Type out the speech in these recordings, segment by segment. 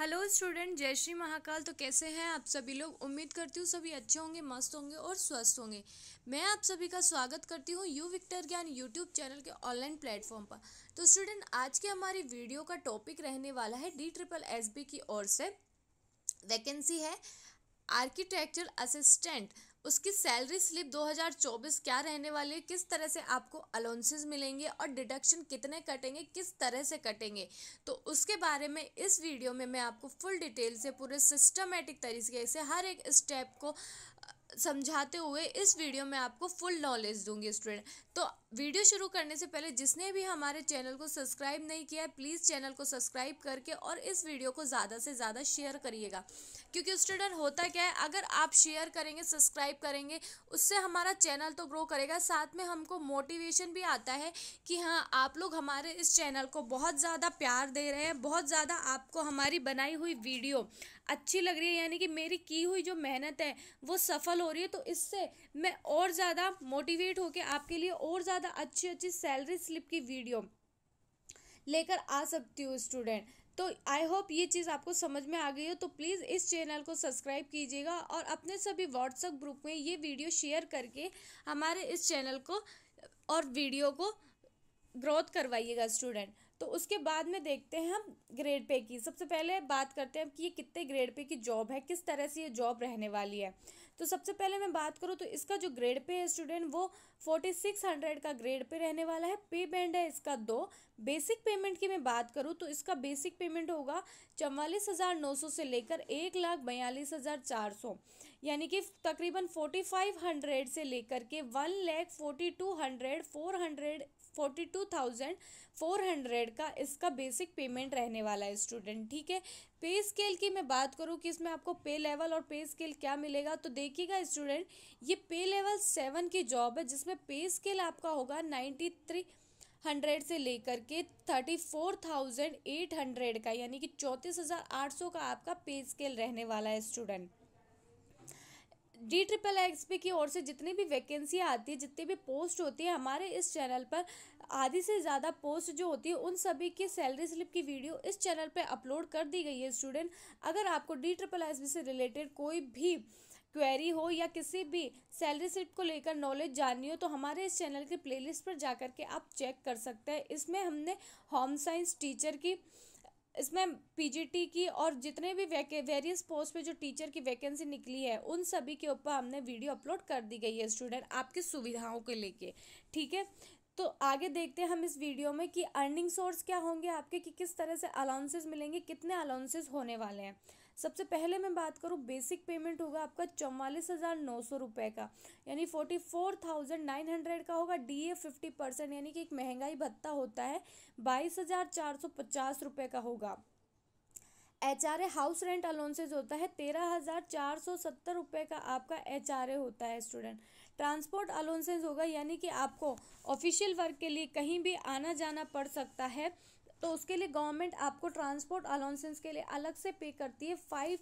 hello student जय श्री महाकाल तो कैसे हैं आप सभी लोग उम्मीद करती हूँ सभी अच्छे होंगे मस्त होंगे और स्वस्थ होंगे मैं आप सभी का स्वागत करती हूँ you Victor Gyan YouTube channel के ऑनलाइन प्लेटफॉर्म पर तो स्टूडेंट आज के हमारी वीडियो का टॉपिक रहने वाला है डी ट्रिपल एस बी की ओर से वैकेंसी है आर्किटेक्चर असिस्टेंट उसकी सैलरी स्लिप 2024 क्या रहने वाली है किस तरह से आपको अलाउंसेस मिलेंगे और डिडक्शन कितने कटेंगे किस तरह से कटेंगे तो उसके बारे में इस वीडियो में मैं आपको फुल डिटेल से पूरे सिस्टमेटिक तरीके से हर एक स्टेप को समझाते हुए इस वीडियो में आपको फुल नॉलेज दूंगी स्टूडेंट तो वीडियो शुरू करने से पहले जिसने भी हमारे चैनल को सब्सक्राइब नहीं किया है प्लीज़ चैनल को सब्सक्राइब करके और इस वीडियो को ज़्यादा से ज़्यादा शेयर करिएगा क्योंकि स्टूडेंट होता क्या है अगर आप शेयर करेंगे सब्सक्राइब करेंगे उससे हमारा चैनल तो ग्रो करेगा साथ में हमको मोटिवेशन भी आता है कि हाँ आप लोग हमारे इस चैनल को बहुत ज़्यादा प्यार दे रहे हैं बहुत ज़्यादा आपको हमारी बनाई हुई वीडियो अच्छी लग रही है यानी कि मेरी की हुई जो मेहनत है वो सफल सॉल्व हो रही है तो इससे मैं और ज़्यादा मोटिवेट होकर आपके लिए और ज़्यादा अच्छी अच्छी सैलरी स्लिप की वीडियो लेकर आ सकती हूँ स्टूडेंट तो आई होप ये चीज़ आपको समझ में आ गई हो तो प्लीज़ इस चैनल को सब्सक्राइब कीजिएगा और अपने सभी व्हाट्सएप ग्रुप में ये वीडियो शेयर करके हमारे इस चैनल को और वीडियो को ग्रोथ करवाइएगा स्टूडेंट तो उसके बाद में देखते हैं हम ग्रेड पे की सबसे पहले बात करते हैं कि ये कितने ग्रेड पे की जॉब है किस तरह से ये जॉब रहने वाली है तो सबसे पहले मैं बात करूँ तो इसका जो ग्रेड पे है स्टूडेंट वो फोर्टी सिक्स हंड्रेड का ग्रेड पे रहने वाला है पे बैंड है इसका दो बेसिक पेमेंट की मैं बात करूँ तो इसका बेसिक पेमेंट होगा चवालीस हज़ार नौ सौ से लेकर एक लाख बयालीस हज़ार चार सौ यानी कि तकरीबन फोर्टी फाइव हंड्रेड से लेकर के one lakh forty two hundred four hundred forty two thousand four hundred का इसका बेसिक पेमेंट रहने वाला है स्टूडेंट ठीक है पे स्केल की मैं बात करूँ कि इसमें आपको पे लेवल और पे स्केल क्या मिलेगा तो देखिएगा स्टूडेंट ये पे लेवल सेवन की जॉब है जिसमें पे स्केल आपका होगा नाइन्टी थ्री हंड्रेड से लेकर के thirty four thousand eight hundred का यानी कि चौंतीस हज़ार आठ सौ का आपका पे स्केल रहने वाला है student D triple X P की ओर से जितनी भी वैकेंसियाँ आती है जितनी भी पोस्ट होती है हमारे इस चैनल पर आधी से ज़्यादा पोस्ट जो होती है उन सभी की सैलरी स्लिप की वीडियो इस चैनल पर अपलोड कर दी गई है स्टूडेंट अगर आपको डी ट्रिपल एक्स पी से रिलेटेड कोई भी क्वेरी हो या किसी भी सैलरी स्लिप को लेकर नॉलेज जाननी हो तो हमारे इस चैनल के प्लेलिस्ट पर जा कर के आप चेक कर सकते हैं इसमें हमने होम साइंस टीचर की इसमें पीजीटी की और जितने भी वेरियस पोस्ट पे जो टीचर की वैकेंसी निकली है उन सभी के ऊपर हमने वीडियो अपलोड कर दी गई है स्टूडेंट आपकी सुविधाओं के लेके ठीक है तो आगे देखते हैं हम इस वीडियो में कि अर्निंग सोर्स क्या होंगे आपके कि किस तरह से अलाउंसेज मिलेंगे कितने अलाउंसेज होने वाले हैं सबसे पहले मैं बात करूँ बेसिक पेमेंट होगा आपका चौवालीस हज़ार नौ सौ रुपये का यानी forty four thousand nine hundred का होगा डी ए फिफ्टी परसेंट यानी कि एक महंगाई भत्ता होता है बाईस हज़ार चार सौ पचास रुपये का होगा H R A house rent allowances होता है तेरह हज़ार चार सौ सत्तर रुपये का आपका एच आर ए होता है स्टूडेंट ट्रांसपोर्ट अलाउंसेज होगा यानी कि आपको ऑफिशियल वर्क के लिए कहीं भी आना जाना पड़ सकता है तो उसके लिए गवर्नमेंट आपको ट्रांसपोर्ट अलाउंसेंस के लिए अलग से पे करती है फाइव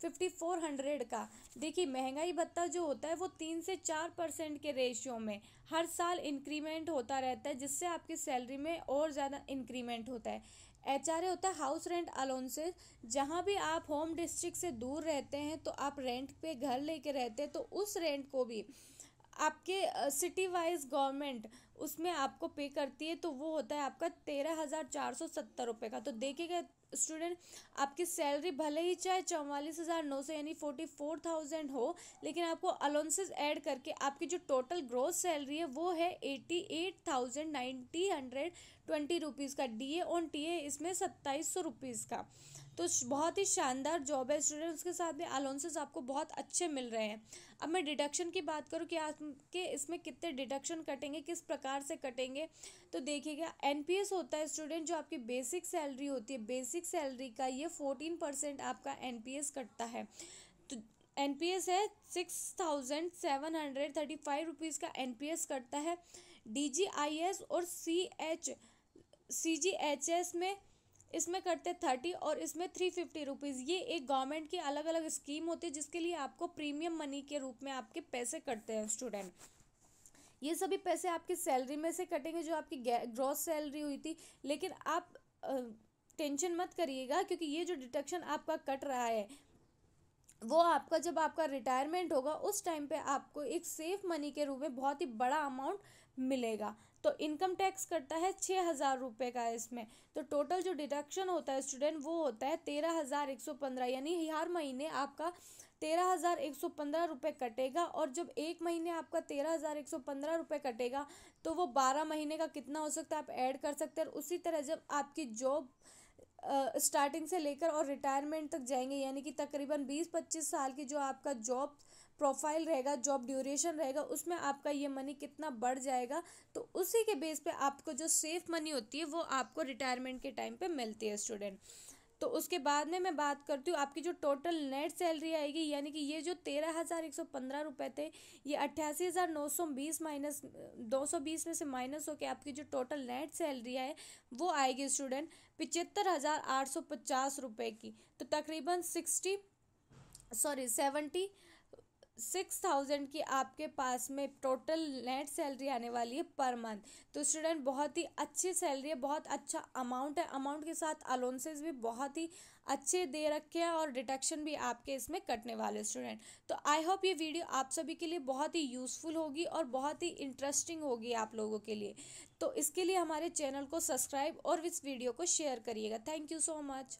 फिफ्टी फोर हंड्रेड का देखिए महंगाई भत्ता जो होता है वो तीन से चार परसेंट के रेशियो में हर साल इंक्रीमेंट होता रहता है जिससे आपकी सैलरी में और ज़्यादा इंक्रीमेंट होता है एच होता है हाउस रेंट अलाउंसेस जहाँ भी आप होम डिस्ट्रिक्ट से दूर रहते हैं तो आप रेंट पे घर लेके रहते हैं तो उस रेंट को भी आपके सिटी वाइज गवर्नमेंट उसमें आपको पे करती है तो वो होता है आपका तेरह हज़ार चार सौ सत्तर रुपये का तो देखिएगा स्टूडेंट आपकी सैलरी भले ही चाहे चौवालीस हज़ार नौ सौ यानी फोर्टी फोर थाउजेंड हो लेकिन आपको अलाउंसेज ऐड करके आपकी जो टोटल ग्रोस सैलरी है वो है eighty eight thousand ninety hundred twenty rupees का D A on T A इसमें सत्ताईस सौ रुपीज़ का तो बहुत ही शानदार जॉब है स्टूडेंट्स के साथ में अलाउंसेस आपको बहुत अच्छे मिल रहे हैं अब मैं डिडक्शन की बात करूँ कि आपके इसमें कितने डिडक्शन कटेंगे किस प्रकार से कटेंगे तो देखिएगा एन होता है स्टूडेंट जो आपकी बेसिक सैलरी होती है बेसिक सैलरी का ये फोर्टीन परसेंट आपका एन कटता है तो एन पी एस है six thousand seven hundred thirty five rupees का एन पी एस कटता है डी जी आई एस और C H C G H S में इसमें करते थर्टी और इसमें थ्री फिफ्टी रुपीज़ ये एक गवर्नमेंट की अलग अलग स्कीम होती है जिसके लिए आपको प्रीमियम मनी के रूप में आपके पैसे कटते हैं स्टूडेंट ये सभी पैसे आपकी सैलरी में से कटेंगे जो आपकी ग्रॉस सैलरी हुई थी लेकिन आप टेंशन मत करिएगा क्योंकि ये जो डिडक्शन आपका कट रहा है वो आपका जब आपका रिटायरमेंट होगा उस टाइम पे आपको एक सेफ मनी के रूप में बहुत ही बड़ा अमाउंट मिलेगा तो इनकम टैक्स करता है छः हज़ार रुपये का इसमें तो टोटल जो डिडक्शन होता है स्टूडेंट वो होता है तेरह हज़ार एक सौ पंद्रह यानी हर महीने आपका तेरह हज़ार एक सौ पंद्रह रुपये कटेगा और जब एक महीने आपका तेरह हज़ार एक सौ पंद्रह रुपये कटेगा तो वो बारह महीने का कितना हो सकता है आप ऐड कर सकते हैं और उसी तरह जब आपकी जॉब स्टार्टिंग uh, से लेकर और रिटायरमेंट तक जाएंगे यानी कि तकरीबन बीस पच्चीस साल की जो आपका जॉब प्रोफाइल रहेगा जॉब ड्यूरेशन रहेगा उसमें आपका ये मनी कितना बढ़ जाएगा तो उसी के बेस पे आपको जो सेफ मनी होती है वो आपको रिटायरमेंट के टाइम पे मिलती है स्टूडेंट तो उसके बाद में मैं बात करती हूँ आपकी जो टोटल नेट सैलरी आएगी यानी कि ये जो तेरह हज़ार एक सौ पंद्रह रुपये थे ये अट्ठासी हज़ार नौ सौ बीस माइनस दो सौ बीस में से माइनस होकर आपकी जो टोटल नेट सैलरी है वो आएगी स्टूडेंट पिचहत्तर हज़ार आठ सौ पचास रुपये की तो तकरीबन sixty sorry seventy six thousand की आपके पास में टोटल नेट सैलरी आने वाली है पर मंथ तो स्टूडेंट बहुत ही अच्छी सैलरी है बहुत अच्छा अमाउंट है अमाउंट के साथ अलाउंसेस भी बहुत ही अच्छे दे रखे हैं और डिडक्शन भी आपके इसमें कटने वाले स्टूडेंट तो आई होप ये वीडियो आप सभी के लिए बहुत ही यूज़फुल होगी और बहुत ही इंटरेस्टिंग होगी आप लोगों के लिए तो इसके लिए हमारे चैनल को सब्सक्राइब और इस वीडियो को शेयर करिएगा थैंक यू सो मच